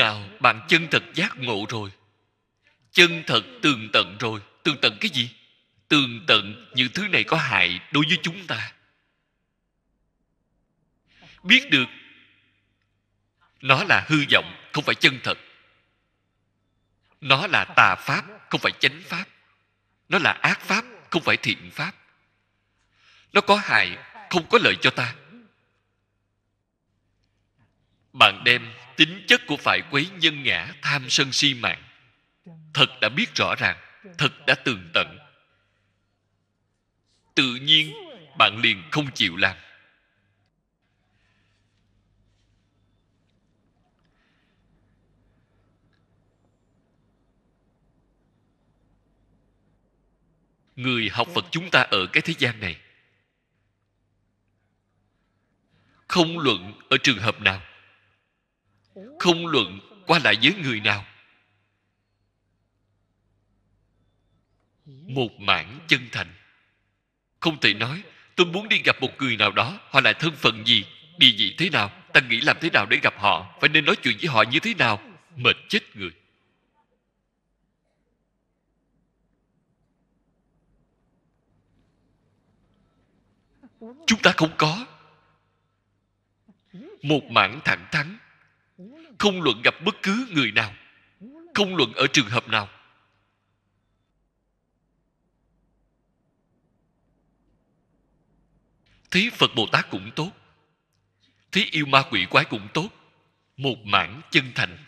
nào bạn chân thật giác ngộ rồi chân thật tường tận rồi tường tận cái gì tường tận những thứ này có hại đối với chúng ta biết được nó là hư vọng không phải chân thật nó là tà pháp không phải chánh pháp nó là ác pháp không phải thiện pháp nó có hại không có lợi cho ta bạn đem tính chất của phải quấy nhân ngã tham sân si mạng thật đã biết rõ ràng thật đã tường tận tự nhiên bạn liền không chịu làm người học phật chúng ta ở cái thế gian này không luận ở trường hợp nào không luận qua lại với người nào một mảng chân thành không thể nói tôi muốn đi gặp một người nào đó họ là thân phận gì địa vị thế nào ta nghĩ làm thế nào để gặp họ phải nên nói chuyện với họ như thế nào mệt chết người chúng ta không có một mảng thẳng thắn không luận gặp bất cứ người nào không luận ở trường hợp nào thí phật bồ tát cũng tốt thí yêu ma quỷ quái cũng tốt một mảng chân thành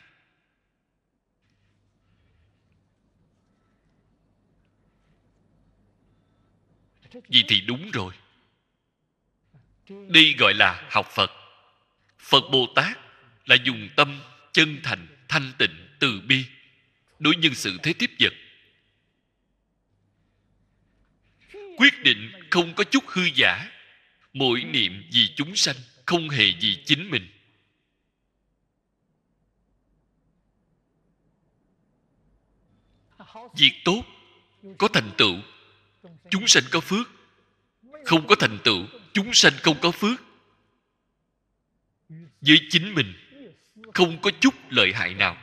vì thì đúng rồi đi gọi là học phật phật bồ tát là dùng tâm chân thành thanh tịnh từ bi đối nhân sự thế tiếp vật quyết định không có chút hư giả mỗi niệm vì chúng sanh không hề vì chính mình việc tốt có thành tựu chúng sanh có phước không có thành tựu chúng sanh không có phước với chính mình không có chút lợi hại nào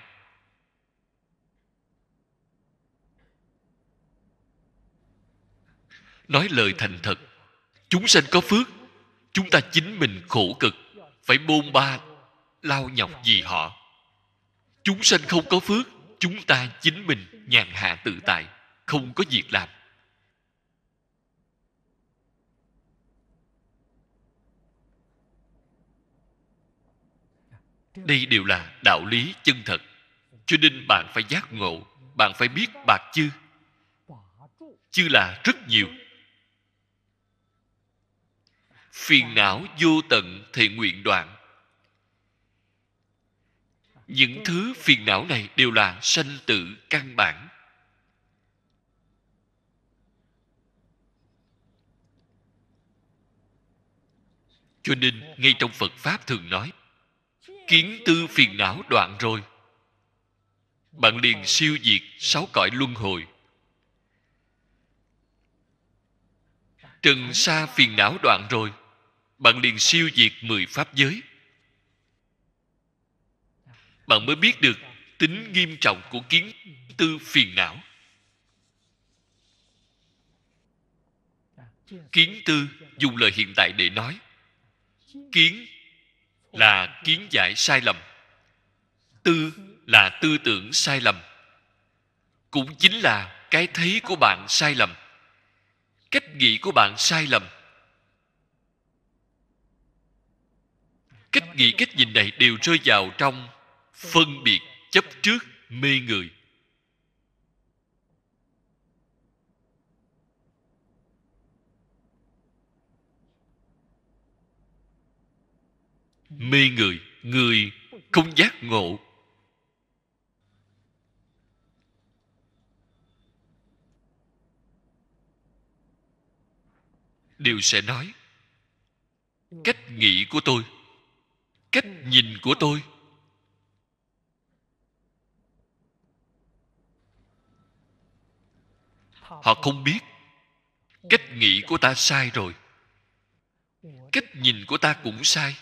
nói lời thành thật chúng sanh có phước chúng ta chính mình khổ cực phải bôn ba lao nhọc vì họ chúng sanh không có phước chúng ta chính mình nhàn hạ tự tại không có việc làm đây đều là đạo lý chân thật cho nên bạn phải giác ngộ bạn phải biết bạc chư chư là rất nhiều phiền não vô tận thì nguyện đoạn những thứ phiền não này đều là sanh tử căn bản cho nên ngay trong phật pháp thường nói kiến tư phiền não đoạn rồi bạn liền siêu diệt sáu cõi luân hồi trần xa phiền não đoạn rồi bạn liền siêu diệt mười pháp giới bạn mới biết được tính nghiêm trọng của kiến tư phiền não kiến tư dùng lời hiện tại để nói kiến là kiến giải sai lầm tư là tư tưởng sai lầm cũng chính là cái thấy của bạn sai lầm cách nghĩ của bạn sai lầm cách nghĩ cách nhìn này đều rơi vào trong phân biệt chấp trước mê người mê người người không giác ngộ đều sẽ nói cách nghĩ của tôi cách nhìn của tôi họ không biết cách nghĩ của ta sai rồi cách nhìn của ta cũng sai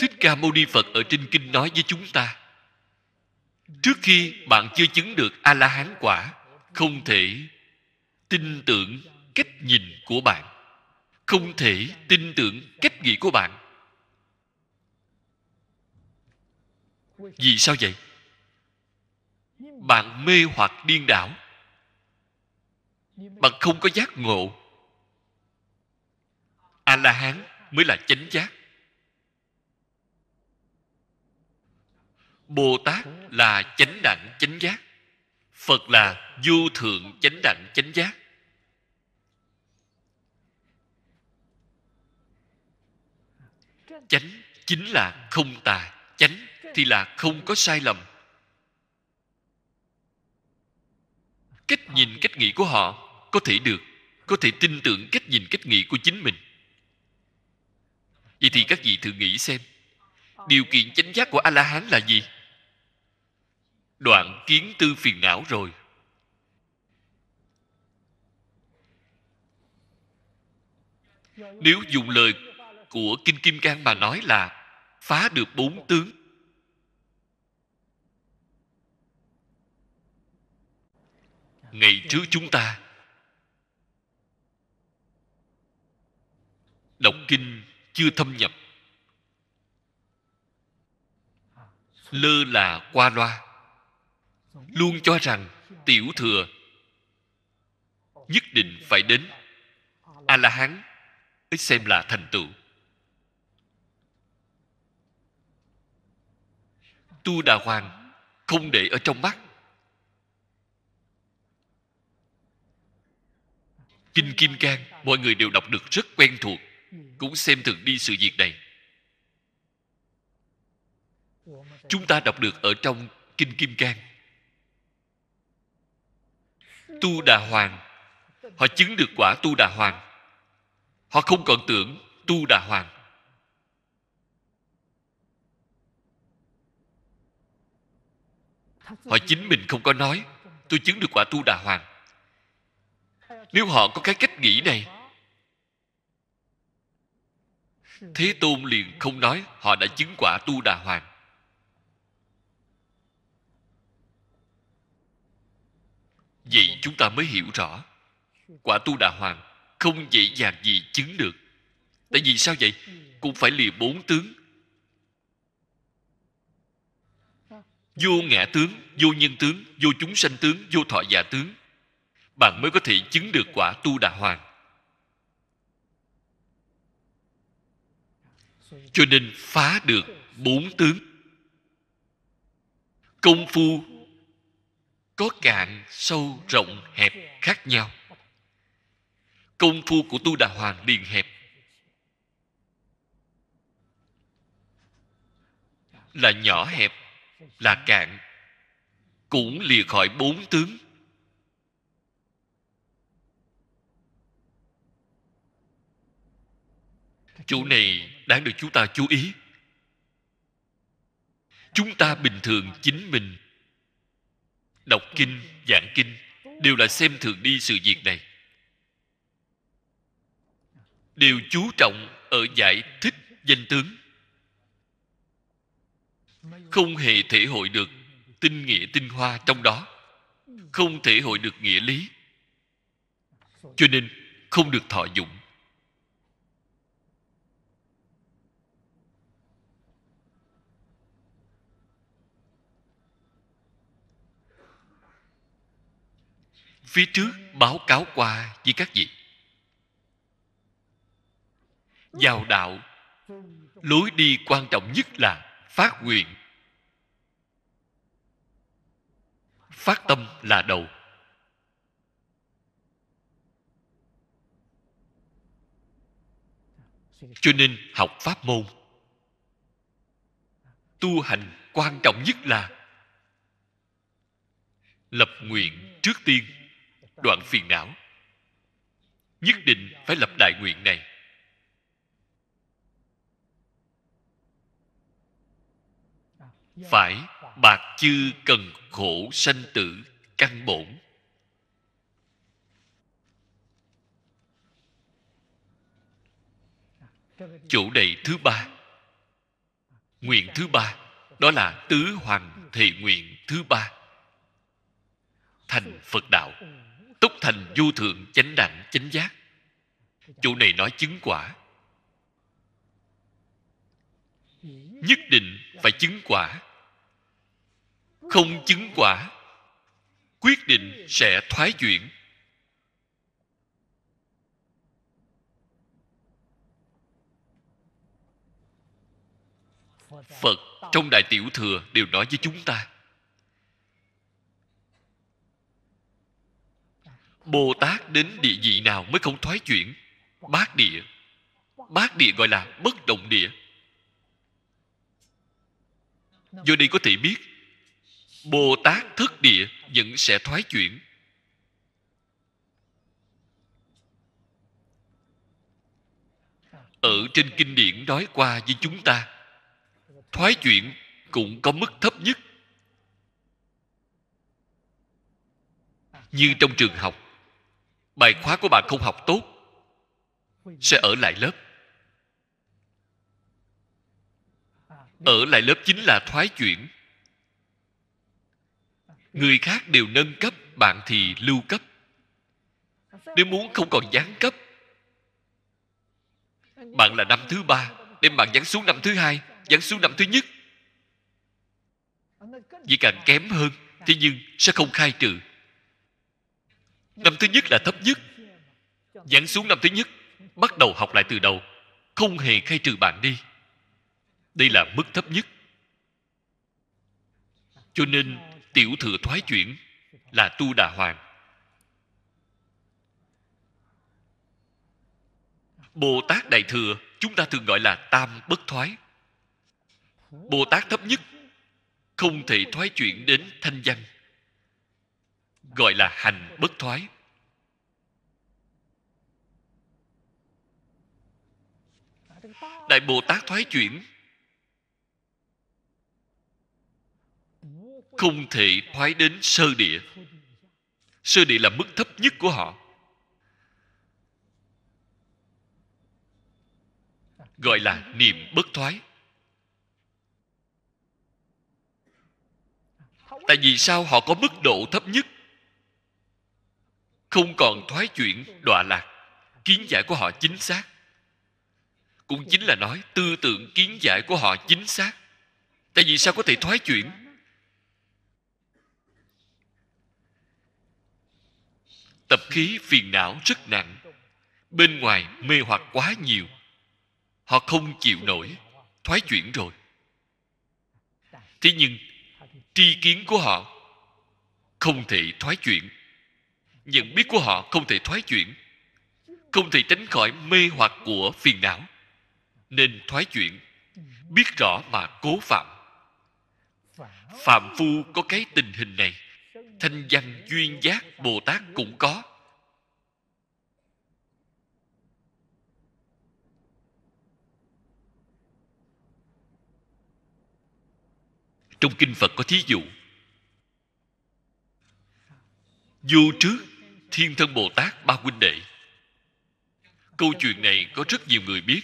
Thích Ca Mâu Ni Phật ở trên kinh nói với chúng ta Trước khi bạn chưa chứng được A-la-hán quả Không thể tin tưởng cách nhìn của bạn Không thể tin tưởng cách nghĩ của bạn Vì sao vậy? Bạn mê hoặc điên đảo Bạn không có giác ngộ A-la-hán mới là chánh giác bồ tát là chánh đẳng chánh giác phật là du thượng chánh đẳng chánh giác chánh chính là không tà chánh thì là không có sai lầm cách nhìn cách nghĩ của họ có thể được có thể tin tưởng cách nhìn cách nghĩ của chính mình vậy thì các vị thử nghĩ xem điều kiện chánh giác của a la hán là gì đoạn kiến tư phiền não rồi nếu dùng lời của kinh kim cang mà nói là phá được bốn tướng ngày trước chúng ta đọc kinh chưa thâm nhập lơ là qua loa luôn cho rằng tiểu thừa nhất định phải đến a la hán ấy xem là thành tựu tu đà hoàng không để ở trong mắt kinh kim cang mọi người đều đọc được rất quen thuộc cũng xem thường đi sự việc này chúng ta đọc được ở trong kinh kim cang tu đà hoàng họ chứng được quả tu đà hoàng họ không còn tưởng tu đà hoàng họ chính mình không có nói tôi chứng được quả tu đà hoàng nếu họ có cái cách nghĩ này thế tôn liền không nói họ đã chứng quả tu đà hoàng vậy chúng ta mới hiểu rõ quả tu đà hoàng không dễ dàng gì chứng được tại vì sao vậy cũng phải lìa bốn tướng vô ngã tướng vô nhân tướng vô chúng sanh tướng vô thọ già tướng bạn mới có thể chứng được quả tu đà hoàng cho nên phá được bốn tướng công phu có cạn sâu rộng hẹp khác nhau công phu của tu đà hoàng liền hẹp là nhỏ hẹp là cạn cũng lìa khỏi bốn tướng chỗ này đáng được chúng ta chú ý chúng ta bình thường chính mình đọc kinh giảng kinh đều là xem thường đi sự việc này đều chú trọng ở giải thích danh tướng không hề thể hội được tinh nghĩa tinh hoa trong đó không thể hội được nghĩa lý cho nên không được thọ dụng phía trước báo cáo qua với các vị vào đạo lối đi quan trọng nhất là phát nguyện phát tâm là đầu cho nên học pháp môn tu hành quan trọng nhất là lập nguyện trước tiên đoạn phiền não nhất định phải lập đại nguyện này phải bạc chư cần khổ sanh tử căn bổn Chủ đề thứ ba nguyện thứ ba đó là tứ hoàng thị nguyện thứ ba thành phật đạo thành vô thượng chánh đẳng chánh giác chỗ này nói chứng quả nhất định phải chứng quả không chứng quả quyết định sẽ thoái chuyển phật trong đại tiểu thừa đều nói với chúng ta Bồ Tát đến địa vị nào mới không thoái chuyển? Bát địa. Bát địa gọi là bất động địa. Do đây có thể biết Bồ Tát thức địa vẫn sẽ thoái chuyển. Ở trên kinh điển nói qua với chúng ta, thoái chuyển cũng có mức thấp nhất. Như trong trường học, bài khóa của bạn không học tốt sẽ ở lại lớp ở lại lớp chính là thoái chuyển người khác đều nâng cấp bạn thì lưu cấp nếu muốn không còn gián cấp bạn là năm thứ ba đem bạn giáng xuống năm thứ hai giáng xuống năm thứ nhất vì càng kém hơn thế nhưng sẽ không khai trừ năm thứ nhất là thấp nhất giảm xuống năm thứ nhất bắt đầu học lại từ đầu không hề khai trừ bạn đi đây là mức thấp nhất cho nên tiểu thừa thoái chuyển là tu đà hoàng bồ tát đại thừa chúng ta thường gọi là tam bất thoái bồ tát thấp nhất không thể thoái chuyển đến thanh danh gọi là hành bất thoái đại bồ tát thoái chuyển không thể thoái đến sơ địa sơ địa là mức thấp nhất của họ gọi là niệm bất thoái tại vì sao họ có mức độ thấp nhất không còn thoái chuyển đọa lạc kiến giải của họ chính xác cũng chính là nói tư tưởng kiến giải của họ chính xác tại vì sao có thể thoái chuyển tập khí phiền não rất nặng bên ngoài mê hoặc quá nhiều họ không chịu nổi thoái chuyển rồi thế nhưng tri kiến của họ không thể thoái chuyển nhận biết của họ không thể thoái chuyển không thể tránh khỏi mê hoặc của phiền não nên thoái chuyển biết rõ mà cố phạm phạm phu có cái tình hình này thanh văn duyên giác bồ tát cũng có trong kinh phật có thí dụ vô trước thiên thân bồ tát ba huynh đệ câu chuyện này có rất nhiều người biết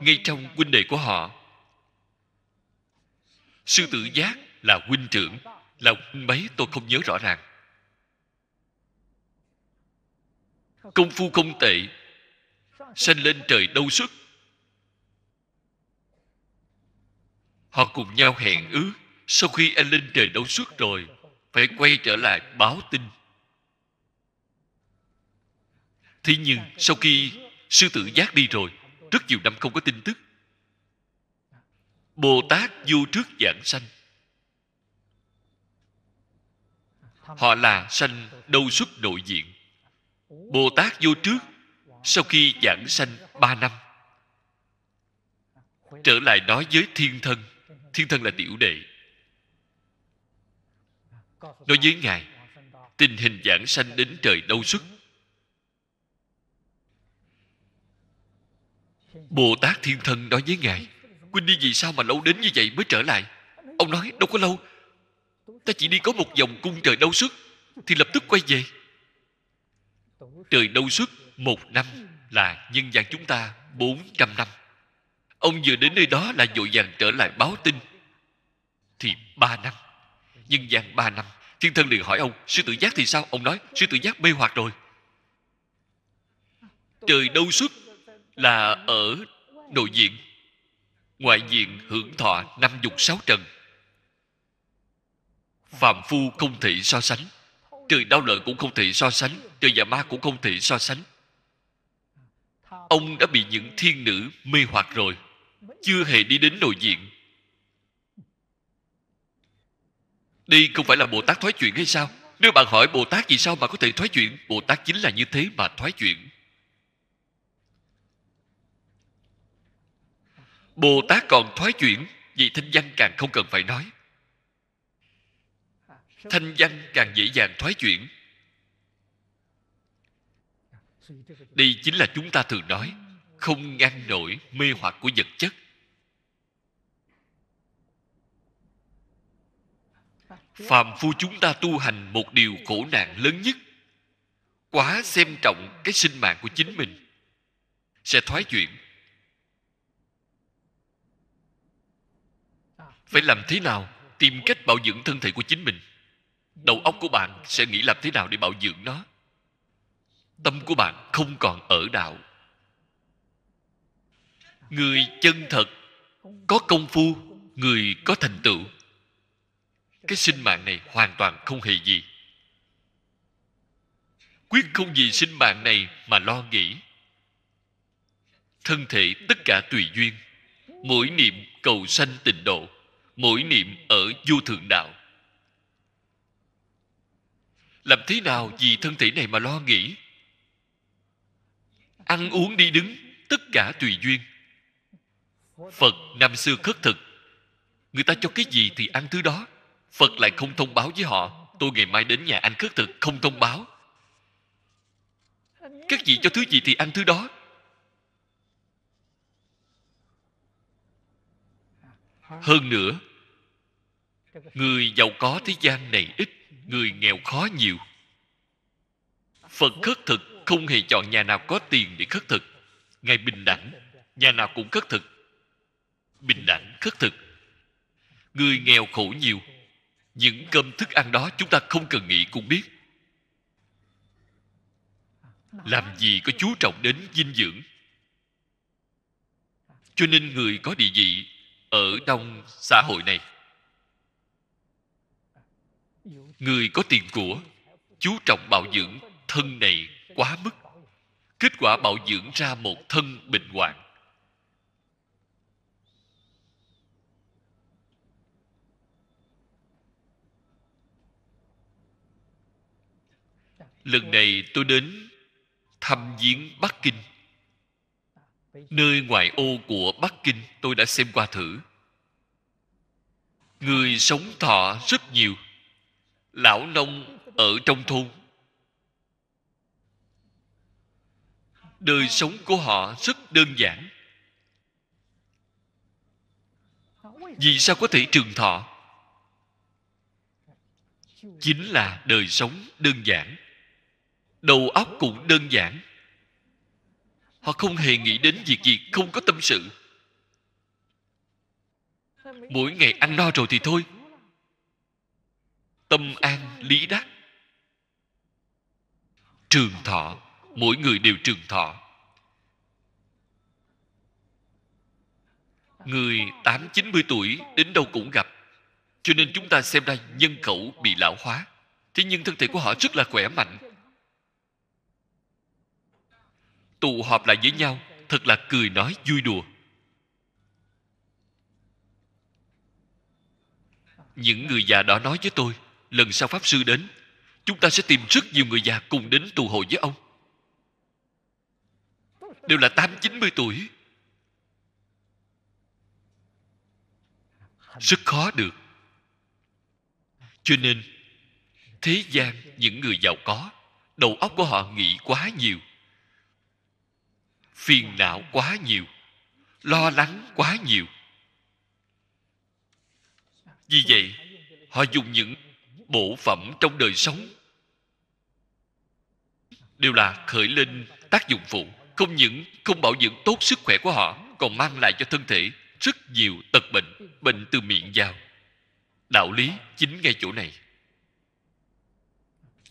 ngay trong huynh đệ của họ sư tử giác là huynh trưởng là huynh mấy tôi không nhớ rõ ràng công phu không tệ sanh lên trời đâu xuất Họ cùng nhau hẹn ước sau khi anh linh trời đấu suốt rồi phải quay trở lại báo tin. Thế nhưng sau khi sư tử giác đi rồi, rất nhiều năm không có tin tức. Bồ Tát vô trước giảng sanh. Họ là sanh đâu xuất nội diện. Bồ Tát vô trước sau khi giảng sanh ba năm trở lại nói với thiên thân thiên thân là tiểu đệ nói với ngài tình hình giảng sanh đến trời đâu xuất bồ tát thiên thân nói với ngài huynh đi vì sao mà lâu đến như vậy mới trở lại ông nói đâu có lâu ta chỉ đi có một vòng cung trời đâu xuất thì lập tức quay về trời đâu xuất một năm là nhân gian chúng ta 400 năm ông vừa đến nơi đó là dội vàng trở lại báo tin thì ba năm nhân gian ba năm thiên thân liền hỏi ông sư tử giác thì sao ông nói sư tử giác mê hoặc rồi trời đâu xuất là ở nội diện ngoại diện hưởng thọ năm dục sáu trần phàm phu không thể so sánh trời đau lợi cũng không thể so sánh trời già ma cũng không thể so sánh ông đã bị những thiên nữ mê hoặc rồi chưa hề đi đến nội diện đây không phải là bồ tát thoái chuyện hay sao nếu bạn hỏi bồ tát vì sao mà có thể thoái chuyện bồ tát chính là như thế mà thoái chuyện bồ tát còn thoái chuyển vì thanh văn càng không cần phải nói thanh văn càng dễ dàng thoái chuyển đây chính là chúng ta thường nói không ngăn nổi mê hoặc của vật chất phàm phu chúng ta tu hành một điều khổ nạn lớn nhất quá xem trọng cái sinh mạng của chính mình sẽ thoái chuyển phải làm thế nào tìm cách bảo dưỡng thân thể của chính mình đầu óc của bạn sẽ nghĩ làm thế nào để bảo dưỡng nó tâm của bạn không còn ở đạo người chân thật có công phu người có thành tựu cái sinh mạng này hoàn toàn không hề gì quyết không vì sinh mạng này mà lo nghĩ thân thể tất cả tùy duyên mỗi niệm cầu sanh tịnh độ mỗi niệm ở vô thượng đạo làm thế nào vì thân thể này mà lo nghĩ ăn uống đi đứng tất cả tùy duyên phật năm xưa khất thực người ta cho cái gì thì ăn thứ đó phật lại không thông báo với họ tôi ngày mai đến nhà anh khất thực không thông báo các vị cho thứ gì thì ăn thứ đó hơn nữa người giàu có thế gian này ít người nghèo khó nhiều phật khất thực không hề chọn nhà nào có tiền để khất thực ngài bình đẳng nhà nào cũng khất thực bình đẳng khất thực người nghèo khổ nhiều những cơm thức ăn đó chúng ta không cần nghĩ cũng biết làm gì có chú trọng đến dinh dưỡng cho nên người có địa vị ở trong xã hội này người có tiền của chú trọng bảo dưỡng thân này quá mức kết quả bảo dưỡng ra một thân bệnh hoạn lần này tôi đến thăm viếng bắc kinh nơi ngoại ô của bắc kinh tôi đã xem qua thử người sống thọ rất nhiều lão nông ở trong thôn đời sống của họ rất đơn giản vì sao có thể trường thọ chính là đời sống đơn giản đầu óc cũng đơn giản họ không hề nghĩ đến việc gì không có tâm sự mỗi ngày ăn no rồi thì thôi tâm an lý đắc trường thọ mỗi người đều trường thọ người tám chín mươi tuổi đến đâu cũng gặp cho nên chúng ta xem ra nhân khẩu bị lão hóa thế nhưng thân thể của họ rất là khỏe mạnh tụ họp lại với nhau thật là cười nói vui đùa những người già đó nói với tôi lần sau pháp sư đến chúng ta sẽ tìm rất nhiều người già cùng đến tù hội với ông đều là tám chín mươi tuổi rất khó được cho nên thế gian những người giàu có đầu óc của họ nghĩ quá nhiều phiền não quá nhiều lo lắng quá nhiều vì vậy họ dùng những bộ phẩm trong đời sống đều là khởi lên tác dụng phụ không những không bảo dưỡng tốt sức khỏe của họ còn mang lại cho thân thể rất nhiều tật bệnh bệnh từ miệng vào đạo lý chính ngay chỗ này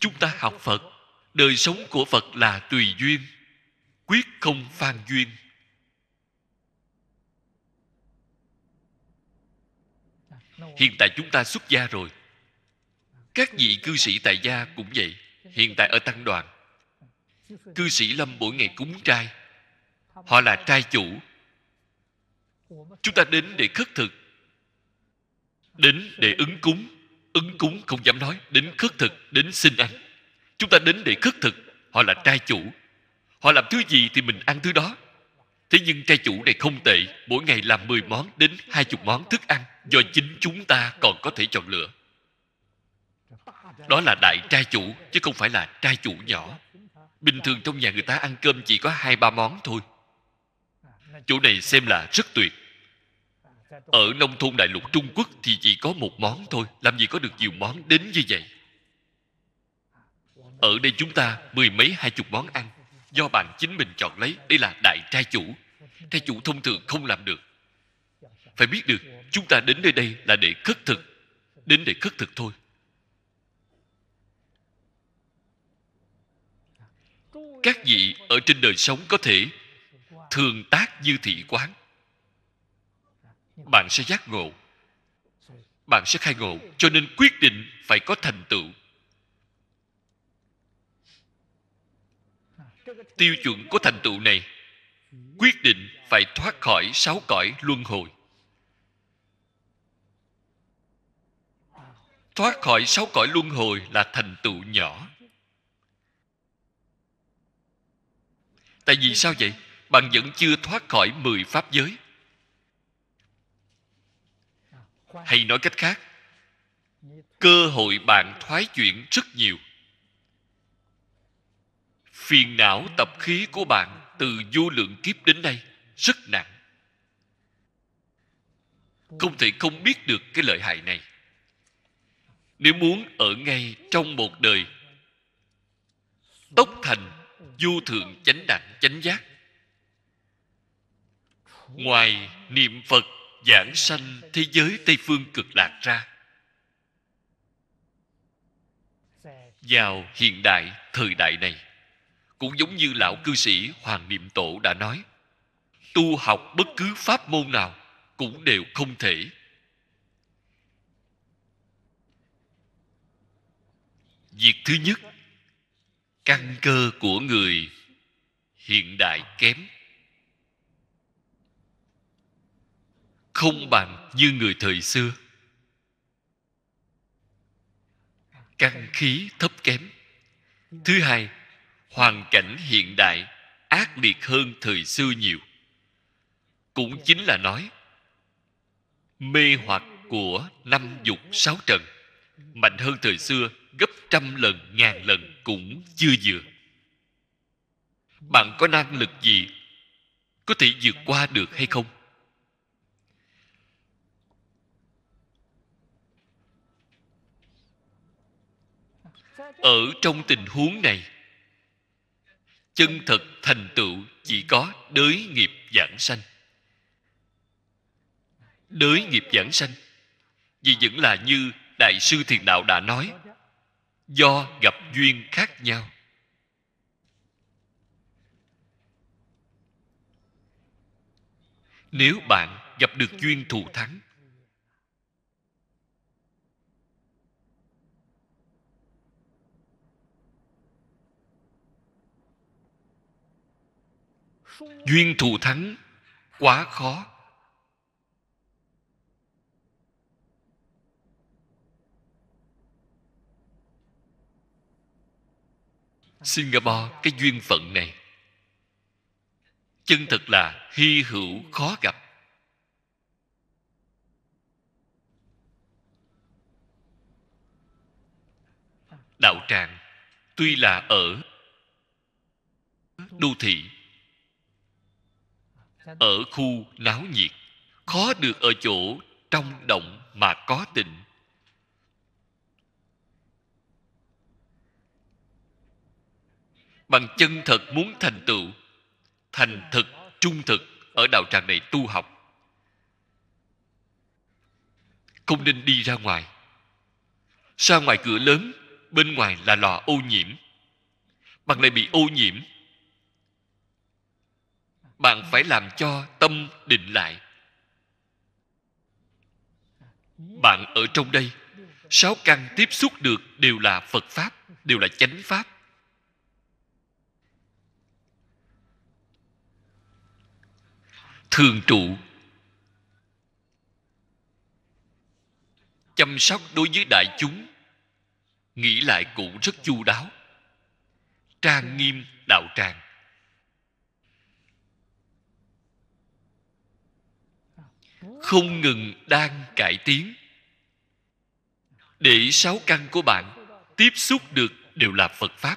chúng ta học phật đời sống của phật là tùy duyên quyết không phan duyên hiện tại chúng ta xuất gia rồi các vị cư sĩ tại gia cũng vậy hiện tại ở tăng đoàn cư sĩ lâm mỗi ngày cúng trai họ là trai chủ chúng ta đến để khất thực đến để ứng cúng ứng cúng không dám nói đến khất thực đến xin ăn chúng ta đến để khất thực họ là trai chủ Họ làm thứ gì thì mình ăn thứ đó. Thế nhưng trai chủ này không tệ, mỗi ngày làm 10 món đến 20 món thức ăn do chính chúng ta còn có thể chọn lựa. Đó là đại trai chủ, chứ không phải là trai chủ nhỏ. Bình thường trong nhà người ta ăn cơm chỉ có hai ba món thôi. Chỗ này xem là rất tuyệt. Ở nông thôn đại lục Trung Quốc thì chỉ có một món thôi, làm gì có được nhiều món đến như vậy. Ở đây chúng ta mười mấy hai chục món ăn do bạn chính mình chọn lấy đây là đại trai chủ trai chủ thông thường không làm được phải biết được chúng ta đến nơi đây là để khất thực đến để khất thực thôi các vị ở trên đời sống có thể thường tác như thị quán bạn sẽ giác ngộ bạn sẽ khai ngộ cho nên quyết định phải có thành tựu tiêu chuẩn của thành tựu này quyết định phải thoát khỏi sáu cõi luân hồi thoát khỏi sáu cõi luân hồi là thành tựu nhỏ tại vì sao vậy bạn vẫn chưa thoát khỏi mười pháp giới hay nói cách khác cơ hội bạn thoái chuyển rất nhiều phiền não tập khí của bạn từ vô lượng kiếp đến nay rất nặng không thể không biết được cái lợi hại này nếu muốn ở ngay trong một đời tốc thành vô thượng chánh đẳng chánh giác ngoài niệm phật giảng sanh thế giới tây phương cực lạc ra vào hiện đại thời đại này cũng giống như lão cư sĩ hoàng niệm tổ đã nói tu học bất cứ pháp môn nào cũng đều không thể việc thứ nhất căn cơ của người hiện đại kém không bằng như người thời xưa căn khí thấp kém thứ hai hoàn cảnh hiện đại ác liệt hơn thời xưa nhiều cũng chính là nói mê hoặc của năm dục sáu trần mạnh hơn thời xưa gấp trăm lần ngàn lần cũng chưa vừa bạn có năng lực gì có thể vượt qua được hay không ở trong tình huống này chân thật thành tựu chỉ có đới nghiệp giảng sanh đới nghiệp giảng sanh vì vẫn là như đại sư thiền đạo đã nói do gặp duyên khác nhau nếu bạn gặp được duyên thù thắng duyên thù thắng quá khó singapore cái duyên phận này chân thật là hy hữu khó gặp đạo tràng tuy là ở đô thị ở khu náo nhiệt khó được ở chỗ trong động mà có tịnh bằng chân thật muốn thành tựu thành dạ, thực trung thực ở đạo tràng này tu học không nên đi ra ngoài ra ngoài cửa lớn bên ngoài là lò ô nhiễm bằng này bị ô nhiễm bạn phải làm cho tâm định lại bạn ở trong đây sáu căn tiếp xúc được đều là phật pháp đều là chánh pháp thường trụ chăm sóc đối với đại chúng nghĩ lại cũng rất chu đáo trang nghiêm đạo tràng không ngừng đang cải tiến để sáu căn của bạn tiếp xúc được đều là phật pháp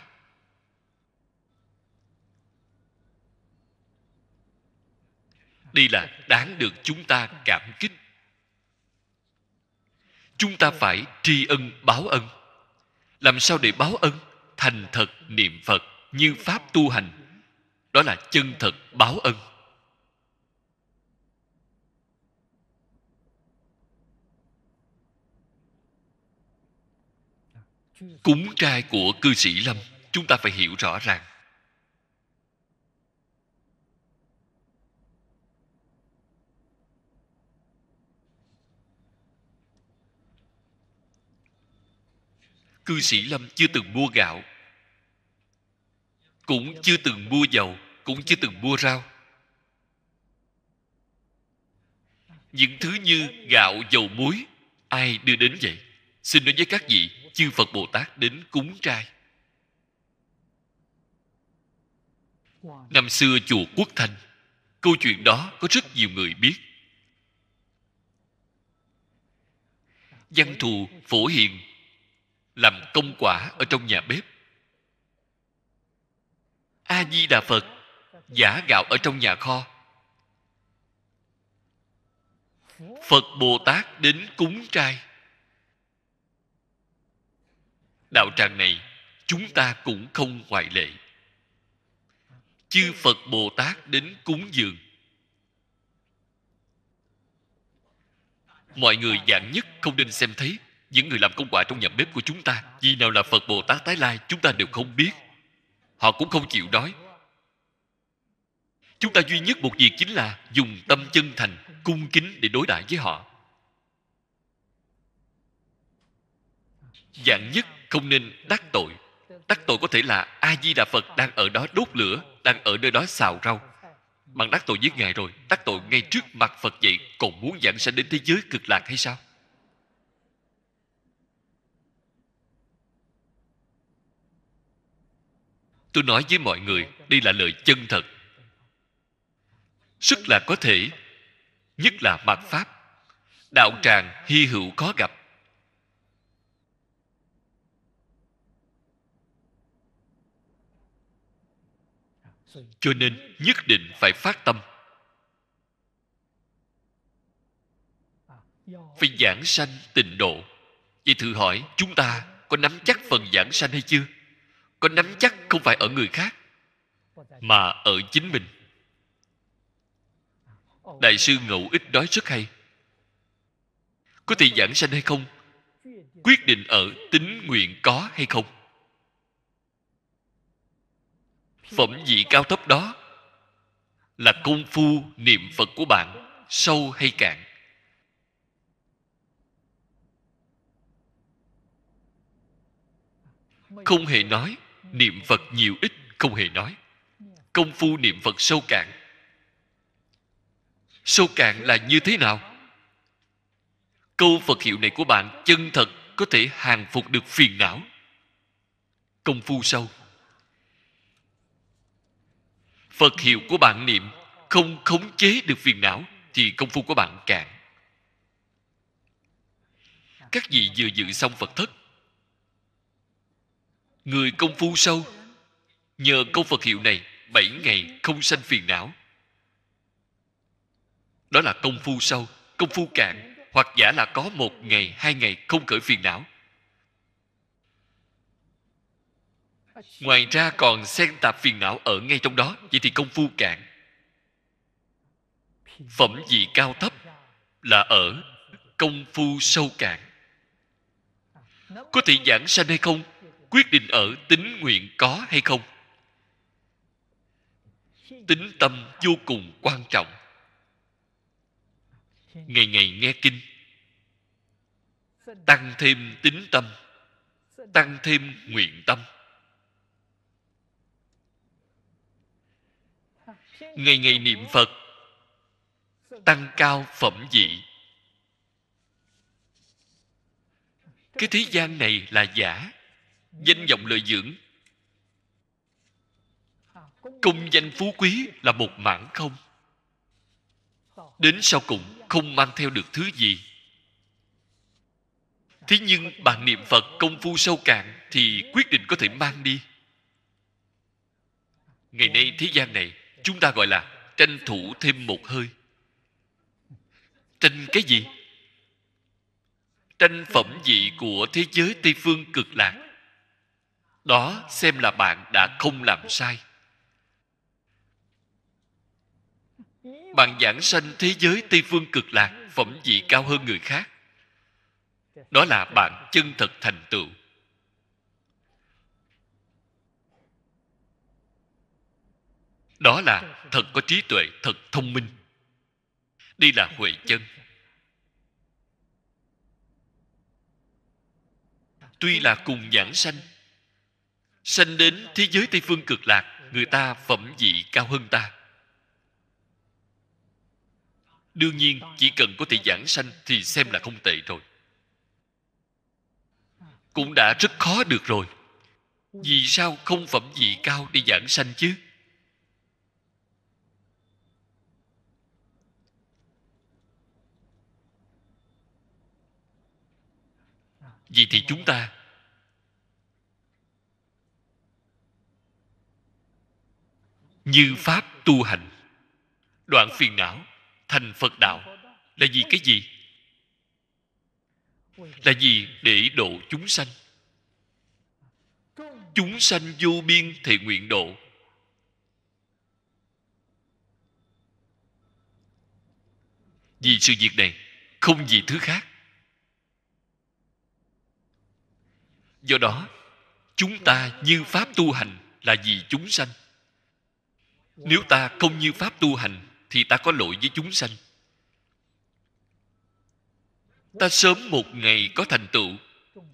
đây là đáng được chúng ta cảm kích chúng ta phải tri ân báo ân làm sao để báo ân thành thật niệm phật như pháp tu hành đó là chân thật báo ân cúng trai của cư sĩ lâm chúng ta phải hiểu rõ ràng cư sĩ lâm chưa từng mua gạo cũng chưa từng mua dầu cũng chưa từng mua rau những thứ như gạo dầu muối ai đưa đến vậy xin nói với các vị chư phật bồ tát đến cúng trai năm xưa chùa quốc thanh câu chuyện đó có rất nhiều người biết văn thù phổ hiền làm công quả ở trong nhà bếp a di đà phật giả gạo ở trong nhà kho phật bồ tát đến cúng trai đạo tràng này chúng ta cũng không ngoại lệ chư phật bồ tát đến cúng dường mọi người dạng nhất không nên xem thấy những người làm công quả trong nhà bếp của chúng ta vì nào là phật bồ tát tái lai chúng ta đều không biết họ cũng không chịu đói chúng ta duy nhất một việc chính là dùng tâm chân thành cung kính để đối đãi với họ dạng nhất không nên đắc tội đắc tội có thể là a di đà phật đang ở đó đốt lửa đang ở nơi đó xào rau bằng đắc tội với ngài rồi đắc tội ngay trước mặt phật vậy còn muốn giảng sanh đến thế giới cực lạc hay sao tôi nói với mọi người đây là lời chân thật sức là có thể nhất là mặt pháp đạo tràng hy hữu khó gặp cho nên nhất định phải phát tâm phải giảng sanh tịnh độ vậy thử hỏi chúng ta có nắm chắc phần giảng sanh hay chưa có nắm chắc không phải ở người khác mà ở chính mình đại sư ngẫu ích nói rất hay có thể giảng sanh hay không quyết định ở tính nguyện có hay không phẩm vị cao thấp đó là công phu niệm phật của bạn sâu hay cạn không hề nói niệm phật nhiều ít không hề nói công phu niệm phật sâu cạn sâu cạn là như thế nào câu phật hiệu này của bạn chân thật có thể hàng phục được phiền não công phu sâu Phật hiệu của bạn niệm không khống chế được phiền não thì công phu của bạn cạn. Các vị vừa dự xong Phật thất. Người công phu sâu nhờ câu Phật hiệu này bảy ngày không sanh phiền não. Đó là công phu sâu, công phu cạn hoặc giả là có một ngày hai ngày không khởi phiền não ngoài ra còn xen tạp phiền não ở ngay trong đó vậy thì công phu cạn phẩm vị cao thấp là ở công phu sâu cạn có thể giảng sanh hay không quyết định ở tính nguyện có hay không tính tâm vô cùng quan trọng ngày ngày nghe kinh tăng thêm tính tâm tăng thêm nguyện tâm ngày ngày niệm phật tăng cao phẩm vị cái thế gian này là giả danh vọng lợi dưỡng công danh phú quý là một mảng không đến sau cùng không mang theo được thứ gì thế nhưng bạn niệm phật công phu sâu cạn thì quyết định có thể mang đi ngày nay thế gian này chúng ta gọi là tranh thủ thêm một hơi tranh cái gì tranh phẩm vị của thế giới tây phương cực lạc đó xem là bạn đã không làm sai bạn giảng sanh thế giới tây phương cực lạc phẩm vị cao hơn người khác đó là bạn chân thật thành tựu đó là thật có trí tuệ thật thông minh đi là huệ chân tuy là cùng giảng sanh sanh đến thế giới tây phương cực lạc người ta phẩm vị cao hơn ta đương nhiên chỉ cần có thể giảng sanh thì xem là không tệ rồi cũng đã rất khó được rồi vì sao không phẩm vị cao đi giảng sanh chứ vì thì chúng ta như pháp tu hành đoạn phiền não thành phật đạo là vì cái gì là gì để độ chúng sanh chúng sanh vô biên thì nguyện độ vì sự việc này không vì thứ khác do đó chúng ta như pháp tu hành là vì chúng sanh nếu ta không như pháp tu hành thì ta có lỗi với chúng sanh ta sớm một ngày có thành tựu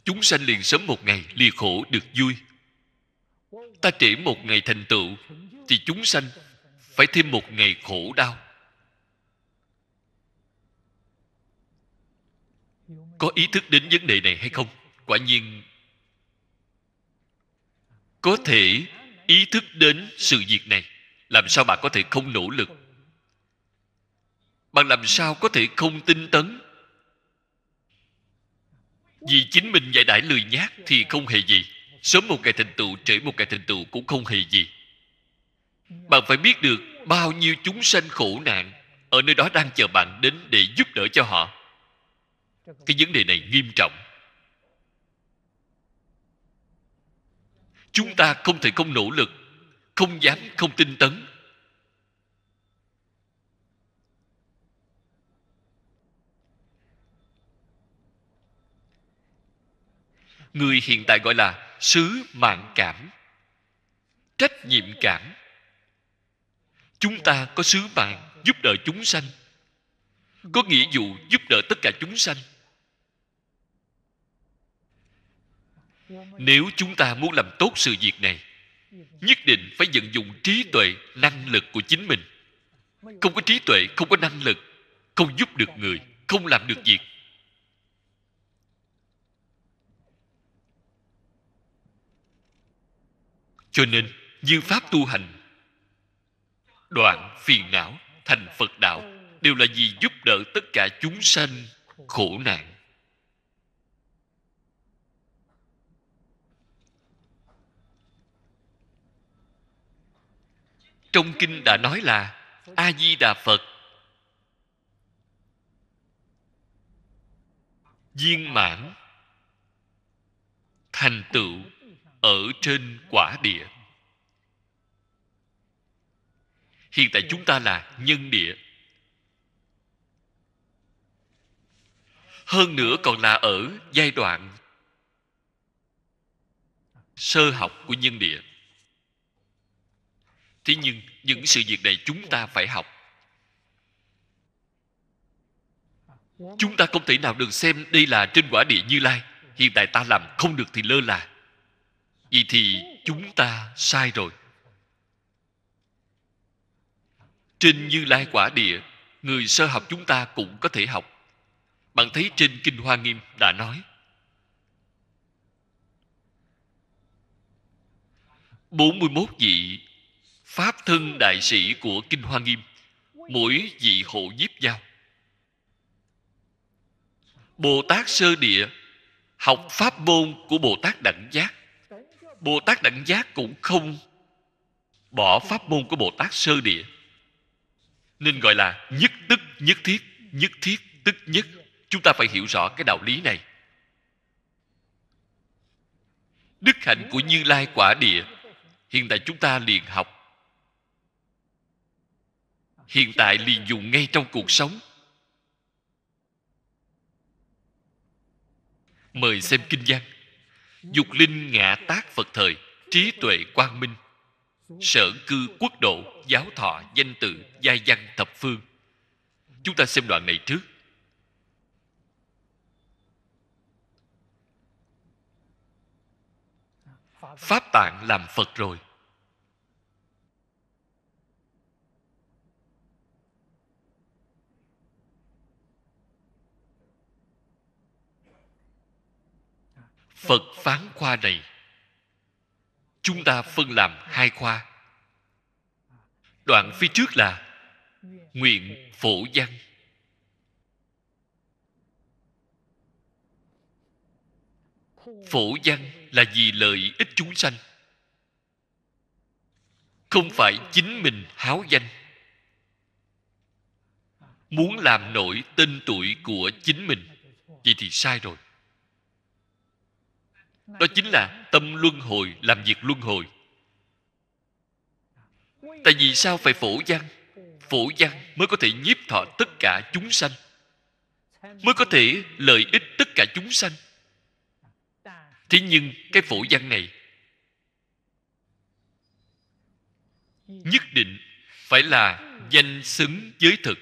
chúng sanh liền sớm một ngày lìa khổ được vui ta trễ một ngày thành tựu thì chúng sanh phải thêm một ngày khổ đau có ý thức đến vấn đề này hay không quả nhiên có thể ý thức đến sự việc này làm sao bạn có thể không nỗ lực bạn làm sao có thể không tinh tấn vì chính mình dạy đãi lười nhác thì không hề gì sớm một ngày thành tựu trễ một ngày thành tựu cũng không hề gì bạn phải biết được bao nhiêu chúng sanh khổ nạn ở nơi đó đang chờ bạn đến để giúp đỡ cho họ cái vấn đề này nghiêm trọng chúng ta không thể không nỗ lực không dám không tinh tấn người hiện tại gọi là sứ mạng cảm trách nhiệm cảm chúng ta có sứ mạng giúp đỡ chúng sanh có nghĩa vụ giúp đỡ tất cả chúng sanh nếu chúng ta muốn làm tốt sự việc này nhất định phải vận dụng trí tuệ năng lực của chính mình không có trí tuệ không có năng lực không giúp được người không làm được việc cho nên như pháp tu hành đoạn phiền não thành phật đạo đều là vì giúp đỡ tất cả chúng sanh khổ nạn trong kinh đã nói là a di đà phật viên mãn thành tựu ở trên quả địa hiện tại chúng ta là nhân địa hơn nữa còn là ở giai đoạn sơ học của nhân địa thế nhưng những sự việc này chúng ta phải học chúng ta không thể nào được xem đây là trên quả địa như lai hiện tại ta làm không được thì lơ là vậy thì chúng ta sai rồi trên như lai quả địa người sơ học chúng ta cũng có thể học bạn thấy trên kinh hoa nghiêm đã nói bốn mươi 41 vị pháp thân đại sĩ của kinh hoa nghiêm mỗi vị hộ nhiếp giao bồ tát sơ địa học pháp môn của bồ tát đẳng giác bồ tát đẳng giác cũng không bỏ pháp môn của bồ tát sơ địa nên gọi là nhất tức nhất thiết nhất thiết tức nhất chúng ta phải hiểu rõ cái đạo lý này đức hạnh của như lai quả địa hiện tại chúng ta liền học hiện tại liền dùng ngay trong cuộc sống mời xem kinh văn dục linh ngã tác phật thời trí tuệ quang minh sở cư quốc độ giáo thọ danh tự giai văn thập phương chúng ta xem đoạn này trước pháp tạng làm phật rồi phật phán khoa này chúng ta phân làm hai khoa đoạn phía trước là nguyện phổ văn phổ văn là vì lợi ích chúng sanh không phải chính mình háo danh muốn làm nổi tên tuổi của chính mình vậy thì sai rồi đó chính là tâm luân hồi làm việc luân hồi tại vì sao phải phổ văn phổ văn mới có thể nhiếp thọ tất cả chúng sanh mới có thể lợi ích tất cả chúng sanh thế nhưng cái phổ văn này nhất định phải là danh xứng giới thực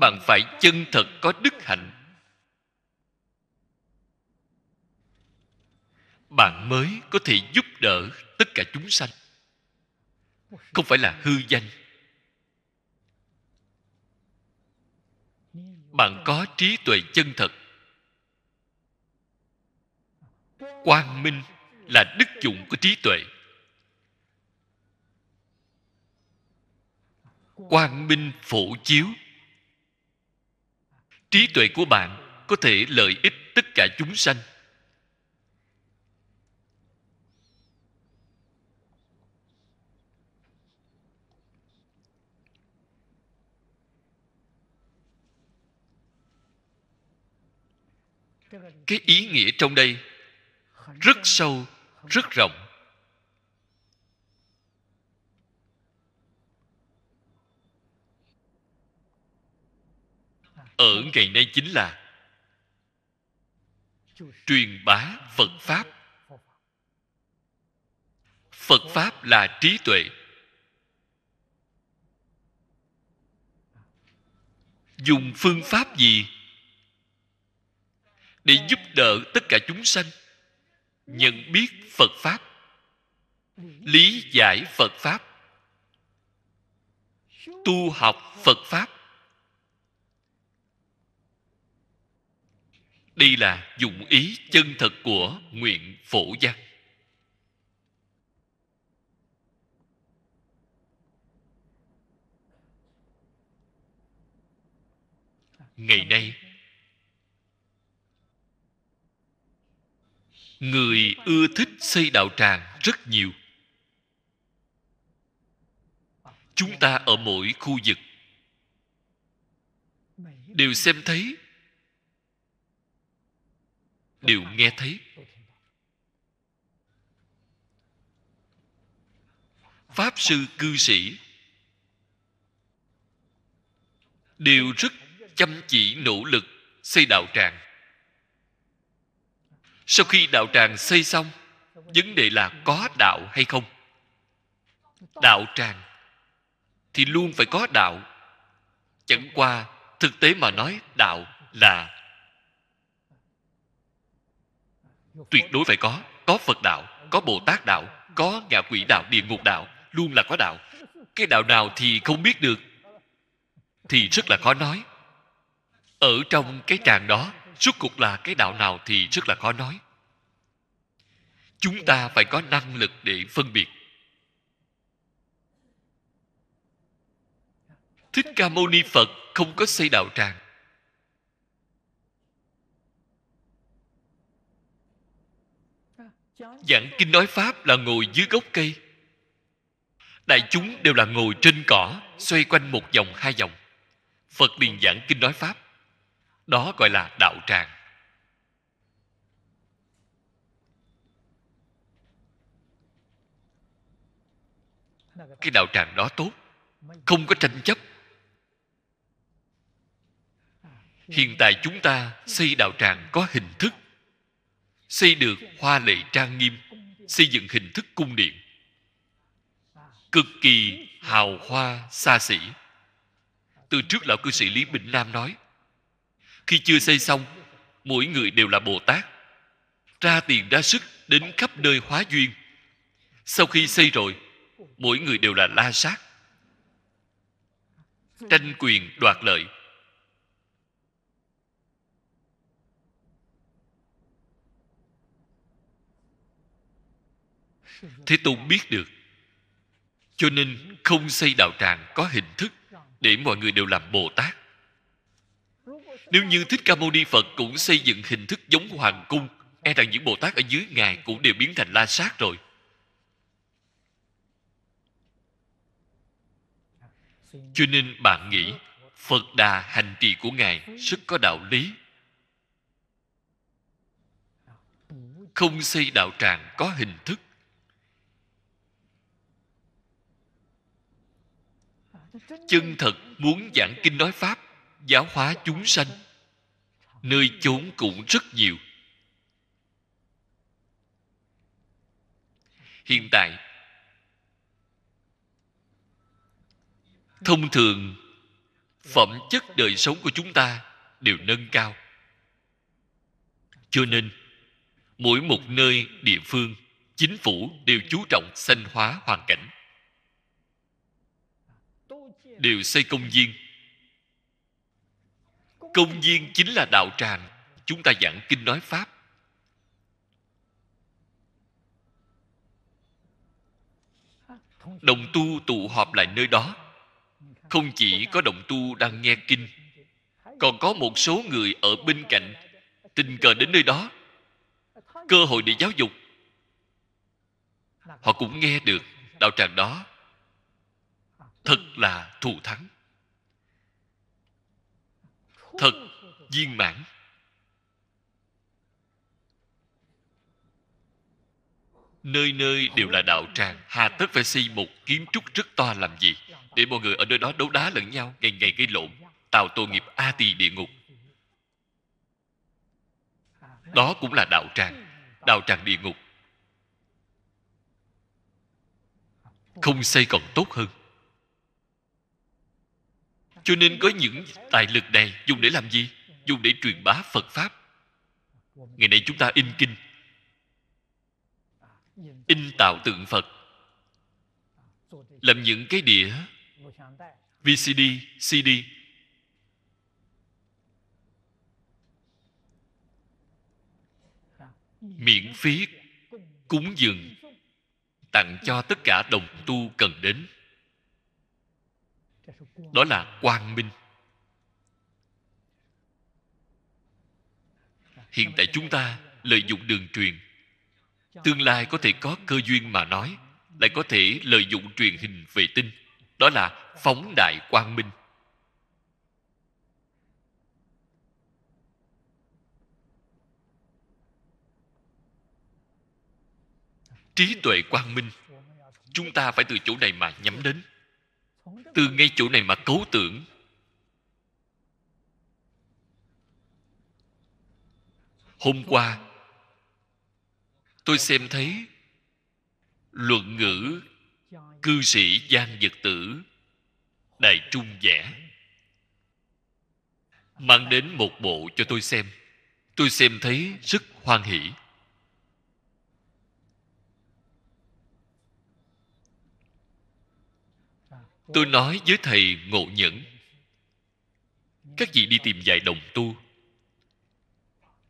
bạn phải chân thật có đức hạnh bạn mới có thể giúp đỡ tất cả chúng sanh không phải là hư danh bạn có trí tuệ chân thật quang minh là đức dụng của trí tuệ quang minh phổ chiếu trí tuệ của bạn có thể lợi ích tất cả chúng sanh cái ý nghĩa trong đây rất sâu rất rộng ở ngày nay chính là truyền bá phật pháp phật pháp là trí tuệ dùng phương pháp gì để giúp đỡ tất cả chúng sanh nhận biết phật pháp lý giải phật pháp tu học phật pháp đây là dụng ý chân thật của nguyện phổ văn ngày nay người ưa thích xây đạo tràng rất nhiều chúng ta ở mỗi khu vực đều xem thấy đều nghe thấy pháp sư cư sĩ đều rất chăm chỉ nỗ lực xây đạo tràng sau khi đạo tràng xây xong vấn đề là có đạo hay không đạo tràng thì luôn phải có đạo chẳng qua thực tế mà nói đạo là tuyệt đối phải có có phật đạo có bồ tát đạo có ngạ quỷ đạo địa ngục đạo luôn là có đạo cái đạo nào thì không biết được thì rất là khó nói ở trong cái tràng đó Suốt cuộc là cái đạo nào thì rất là khó nói Chúng ta phải có năng lực để phân biệt Thích Ca Mâu Ni Phật không có xây đạo tràng Giảng kinh nói Pháp là ngồi dưới gốc cây Đại chúng đều là ngồi trên cỏ Xoay quanh một vòng hai vòng Phật liền giảng kinh nói Pháp đó gọi là đạo tràng cái đạo tràng đó tốt không có tranh chấp hiện tại chúng ta xây đạo tràng có hình thức xây được hoa lệ trang nghiêm xây dựng hình thức cung điện cực kỳ hào hoa xa xỉ từ trước lão cư sĩ lý bình nam nói khi chưa xây xong mỗi người đều là bồ tát ra tiền ra sức đến khắp nơi hóa duyên sau khi xây rồi mỗi người đều là la sát tranh quyền đoạt lợi thế tôn biết được cho nên không xây đạo tràng có hình thức để mọi người đều làm bồ tát nếu như thích ca mâu ni phật cũng xây dựng hình thức giống hoàng cung e rằng những bồ tát ở dưới ngài cũng đều biến thành la sát rồi cho nên bạn nghĩ phật đà hành trì của ngài rất có đạo lý không xây đạo tràng có hình thức chân thật muốn giảng kinh nói pháp giáo hóa chúng sanh nơi chốn cũng rất nhiều hiện tại thông thường phẩm chất đời sống của chúng ta đều nâng cao cho nên mỗi một nơi địa phương chính phủ đều chú trọng sanh hóa hoàn cảnh đều xây công viên công viên chính là đạo tràng chúng ta giảng kinh nói pháp đồng tu tụ họp lại nơi đó không chỉ có đồng tu đang nghe kinh còn có một số người ở bên cạnh tình cờ đến nơi đó cơ hội để giáo dục họ cũng nghe được đạo tràng đó thật là thù thắng thật viên mãn nơi nơi đều là đạo tràng hà tất phải xây một kiến trúc rất to làm gì để mọi người ở nơi đó đấu đá lẫn nhau ngày ngày gây lộn tạo tội nghiệp a tỳ địa ngục đó cũng là đạo tràng đạo tràng địa ngục không xây còn tốt hơn cho nên có những tài lực này dùng để làm gì dùng để truyền bá phật pháp ngày nay chúng ta in kinh in tạo tượng phật làm những cái đĩa vcd cd miễn phí cúng dường tặng cho tất cả đồng tu cần đến đó là quang minh hiện tại chúng ta lợi dụng đường truyền tương lai có thể có cơ duyên mà nói lại có thể lợi dụng truyền hình vệ tinh đó là phóng đại quang minh trí tuệ quang minh chúng ta phải từ chỗ này mà nhắm đến từ ngay chỗ này mà cấu tưởng hôm qua tôi xem thấy luận ngữ cư sĩ giang vật tử đại trung vẽ mang đến một bộ cho tôi xem tôi xem thấy rất hoan hỷ tôi nói với thầy ngộ nhẫn các vị đi tìm vài đồng tu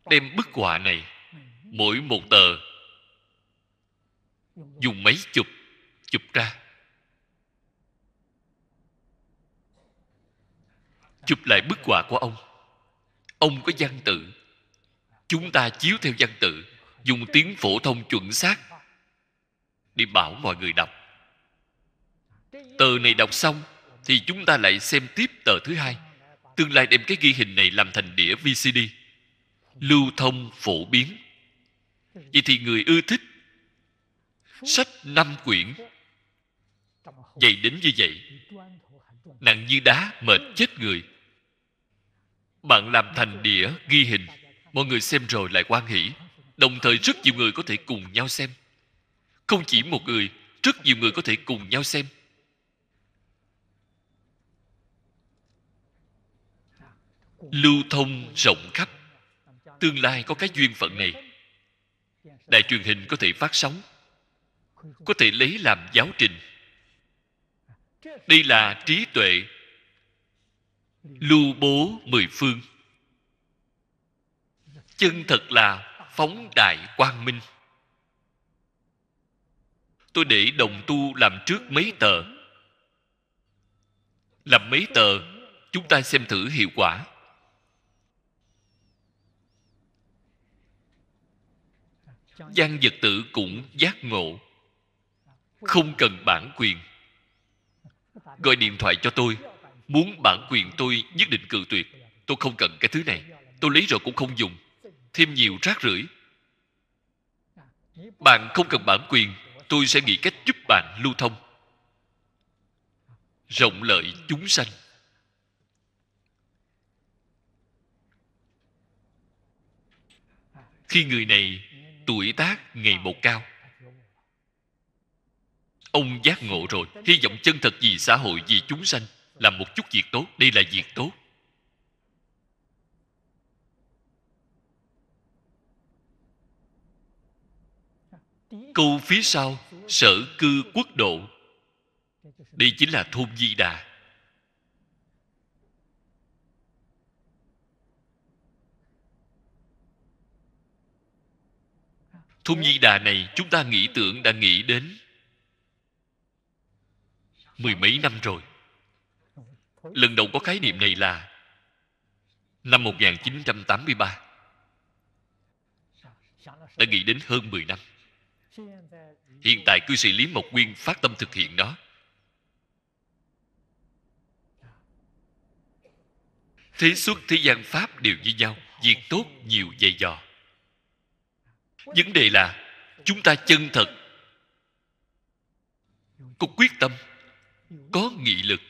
đem bức họa này mỗi một tờ dùng mấy chụp chụp ra chụp lại bức họa của ông ông có văn tự chúng ta chiếu theo văn tự dùng tiếng phổ thông chuẩn xác đi bảo mọi người đọc tờ này đọc xong thì chúng ta lại xem tiếp tờ thứ hai tương lai đem cái ghi hình này làm thành đĩa vcd lưu thông phổ biến vậy thì người ưa thích sách năm quyển dày đến như vậy nặng như đá mệt chết người bạn làm thành đĩa ghi hình mọi người xem rồi lại quan hỷ đồng thời rất nhiều người có thể cùng nhau xem không chỉ một người rất nhiều người có thể cùng nhau xem lưu thông rộng khắp tương lai có cái duyên phận này đài truyền hình có thể phát sóng có thể lấy làm giáo trình đây là trí tuệ lưu bố mười phương chân thật là phóng đại quang minh tôi để đồng tu làm trước mấy tờ làm mấy tờ chúng ta xem thử hiệu quả gian vật tử cũng giác ngộ không cần bản quyền gọi điện thoại cho tôi muốn bản quyền tôi nhất định cự tuyệt tôi không cần cái thứ này tôi lấy rồi cũng không dùng thêm nhiều rác rưởi bạn không cần bản quyền tôi sẽ nghĩ cách giúp bạn lưu thông rộng lợi chúng sanh khi người này tuổi tác ngày một cao ông giác ngộ rồi hy vọng chân thật vì xã hội vì chúng sanh làm một chút việc tốt đây là việc tốt câu phía sau sở cư quốc độ đây chính là thôn di đà thung di đà này chúng ta nghĩ tưởng đã nghĩ đến mười mấy năm rồi lần đầu có khái niệm này là năm 1983 đã nghĩ đến hơn 10 năm hiện tại cư sĩ lý mộc nguyên phát tâm thực hiện nó thế xuất thế gian pháp đều như nhau việc tốt nhiều dày dò vấn đề là chúng ta chân thật có quyết tâm có nghị lực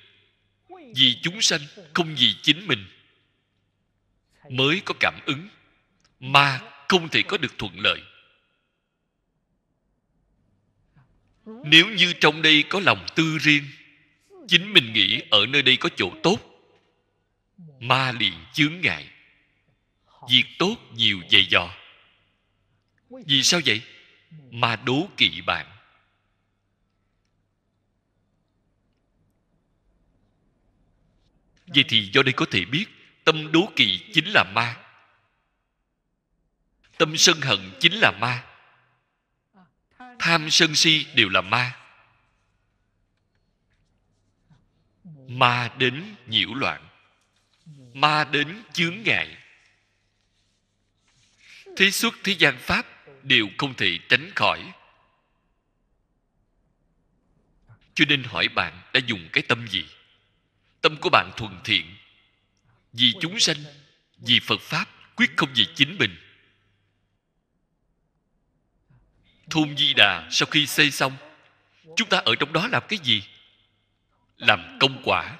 vì chúng sanh không vì chính mình mới có cảm ứng mà không thể có được thuận lợi nếu như trong đây có lòng tư riêng chính mình nghĩ ở nơi đây có chỗ tốt ma liền chướng ngại việc tốt nhiều dày dò vì sao vậy mà đố kỵ bạn vậy thì do đây có thể biết tâm đố kỵ chính là ma tâm sân hận chính là ma tham sân si đều là ma ma đến nhiễu loạn ma đến chướng ngại thế xuất thế gian pháp đều không thể tránh khỏi cho nên hỏi bạn đã dùng cái tâm gì tâm của bạn thuần thiện vì chúng sanh vì phật pháp quyết không vì chính mình thôn di đà sau khi xây xong chúng ta ở trong đó làm cái gì làm công quả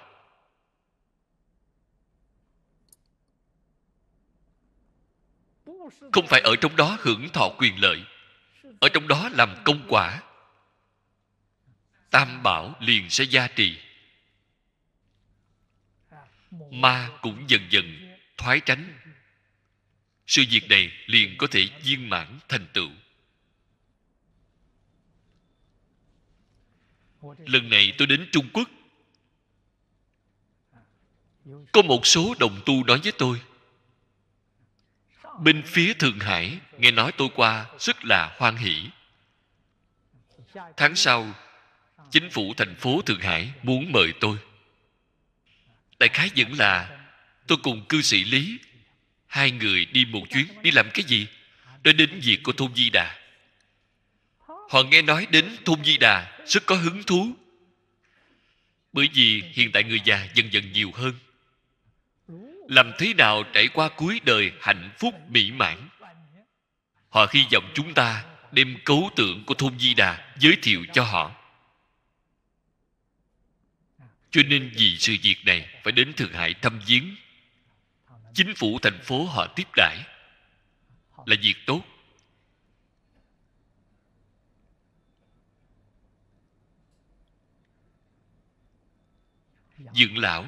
không phải ở trong đó hưởng thọ quyền lợi ở trong đó làm công quả tam bảo liền sẽ gia trì ma cũng dần dần thoái tránh sự việc này liền có thể viên mãn thành tựu lần này tôi đến trung quốc có một số đồng tu nói với tôi bên phía thượng hải nghe nói tôi qua rất là hoan hỷ tháng sau chính phủ thành phố thượng hải muốn mời tôi đại khái vẫn là tôi cùng cư sĩ lý hai người đi một chuyến đi làm cái gì để đến việc của thôn di đà họ nghe nói đến thôn di đà rất có hứng thú bởi vì hiện tại người già dần dần nhiều hơn làm thế nào trải qua cuối đời hạnh phúc mỹ mãn họ hy vọng chúng ta đem cấu tượng của thôn di đà giới thiệu cho họ cho nên vì sự việc này phải đến thượng hải thăm viếng chính phủ thành phố họ tiếp đãi là việc tốt dưỡng lão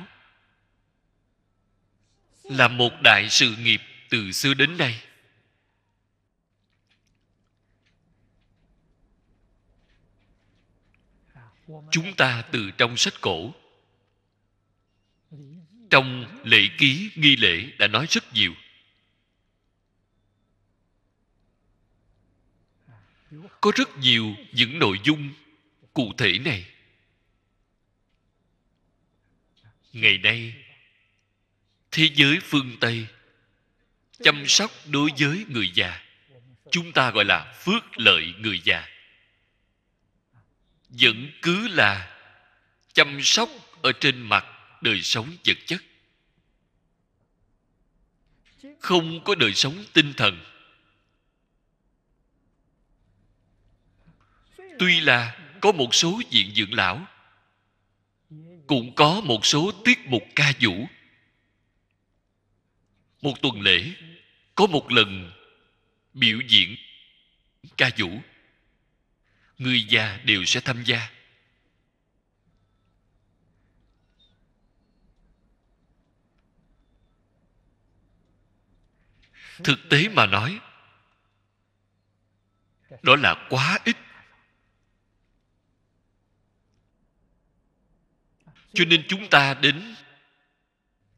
là một đại sự nghiệp từ xưa đến nay chúng ta từ trong sách cổ trong lễ ký nghi lễ đã nói rất nhiều có rất nhiều những nội dung cụ thể này ngày nay thế giới phương tây chăm sóc đối với người già chúng ta gọi là phước lợi người già vẫn cứ là chăm sóc ở trên mặt đời sống vật chất không có đời sống tinh thần tuy là có một số diện dưỡng lão cũng có một số tiết mục ca vũ một tuần lễ có một lần biểu diễn ca vũ người già đều sẽ tham gia thực tế mà nói đó là quá ít cho nên chúng ta đến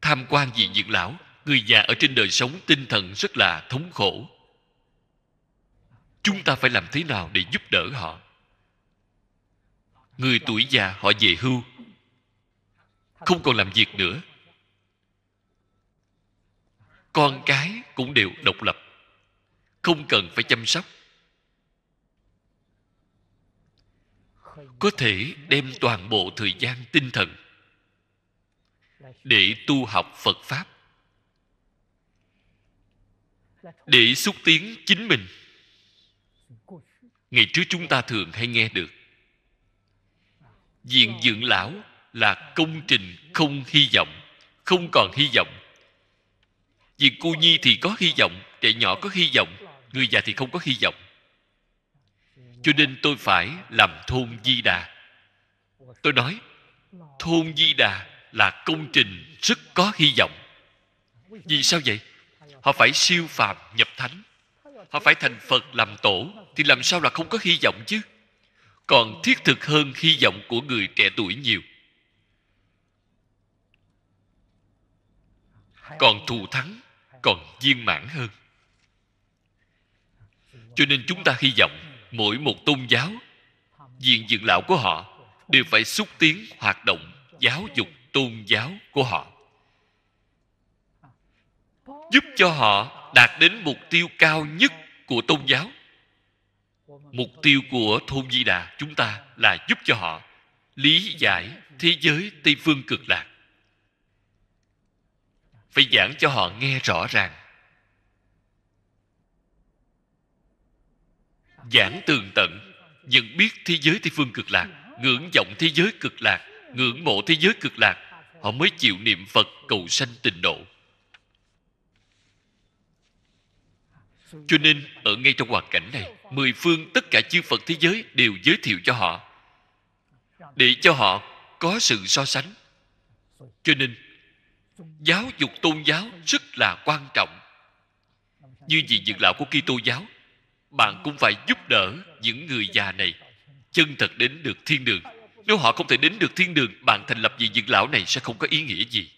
tham quan viện dưỡng lão người già ở trên đời sống tinh thần rất là thống khổ chúng ta phải làm thế nào để giúp đỡ họ người tuổi già họ về hưu không còn làm việc nữa con cái cũng đều độc lập không cần phải chăm sóc có thể đem toàn bộ thời gian tinh thần để tu học phật pháp để xúc tiến chính mình ngày trước chúng ta thường hay nghe được diện dưỡng lão là công trình không hy vọng không còn hy vọng Diện cô nhi thì có hy vọng trẻ nhỏ có hy vọng người già thì không có hy vọng cho nên tôi phải làm thôn di đà tôi nói thôn di đà là công trình rất có hy vọng vì sao vậy họ phải siêu phàm nhập thánh họ phải thành phật làm tổ thì làm sao là không có hy vọng chứ còn thiết thực hơn hy vọng của người trẻ tuổi nhiều còn thù thắng còn viên mãn hơn cho nên chúng ta hy vọng mỗi một tôn giáo diện dưỡng lão của họ đều phải xúc tiến hoạt động giáo dục tôn giáo của họ giúp cho họ đạt đến mục tiêu cao nhất của tôn giáo mục tiêu của thôn di đà chúng ta là giúp cho họ lý giải thế giới tây phương cực lạc phải giảng cho họ nghe rõ ràng giảng tường tận nhận biết thế giới tây phương cực lạc ngưỡng vọng thế giới cực lạc ngưỡng mộ thế giới cực lạc họ mới chịu niệm phật cầu sanh tịnh độ cho nên ở ngay trong hoàn cảnh này mười phương tất cả chư phật thế giới đều giới thiệu cho họ để cho họ có sự so sánh cho nên giáo dục tôn giáo rất là quan trọng như vị dưỡng lão của Kitô giáo bạn cũng phải giúp đỡ những người già này chân thật đến được thiên đường nếu họ không thể đến được thiên đường bạn thành lập vị dưỡng lão này sẽ không có ý nghĩa gì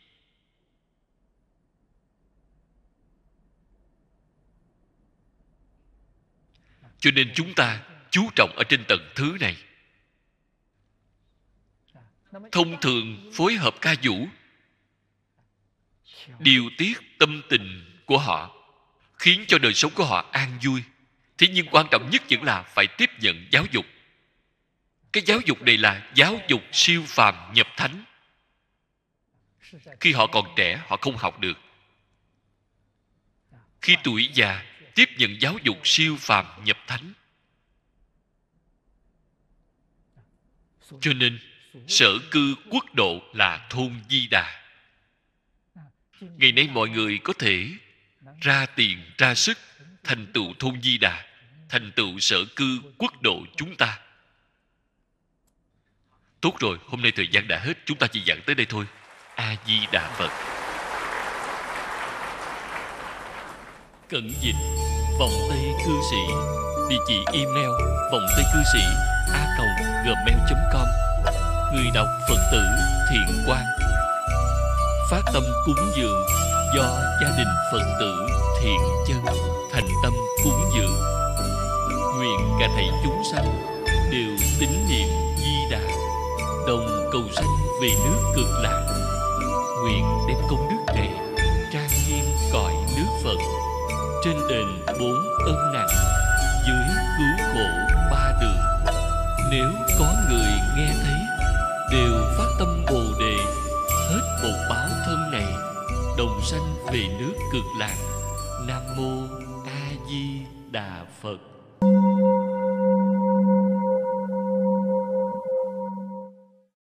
cho nên chúng ta chú trọng ở trên tầng thứ này thông thường phối hợp ca vũ điều tiết tâm tình của họ khiến cho đời sống của họ an vui thế nhưng quan trọng nhất vẫn là phải tiếp nhận giáo dục cái giáo dục này là giáo dục siêu phàm nhập thánh khi họ còn trẻ họ không học được khi tuổi già tiếp nhận giáo dục siêu phàm nhập thánh cho nên sở cư quốc độ là thôn di đà ngày nay mọi người có thể ra tiền ra sức thành tựu thôn di đà thành tựu sở cư quốc độ chúng ta tốt rồi hôm nay thời gian đã hết chúng ta chỉ giảng tới đây thôi a di đà phật cận dịch vòng tay cư sĩ địa chỉ email vòng tay cư sĩ a còng gmail com người đọc phật tử thiện quan phát tâm cúng dường do gia đình phật tử thiện chân thành tâm cúng dường nguyện cả thầy chúng sanh đều tín niệm di đà đồng cầu sanh về nước cực lạc nguyện đem công đức này trang nghiêm cõi nước phật trên đền bốn ân nặng dưới cứu khổ ba đường nếu có người nghe thấy đều phát tâm bồ đề hết bột báo thân này đồng sanh về nước cực lạc nam mô a di đà phật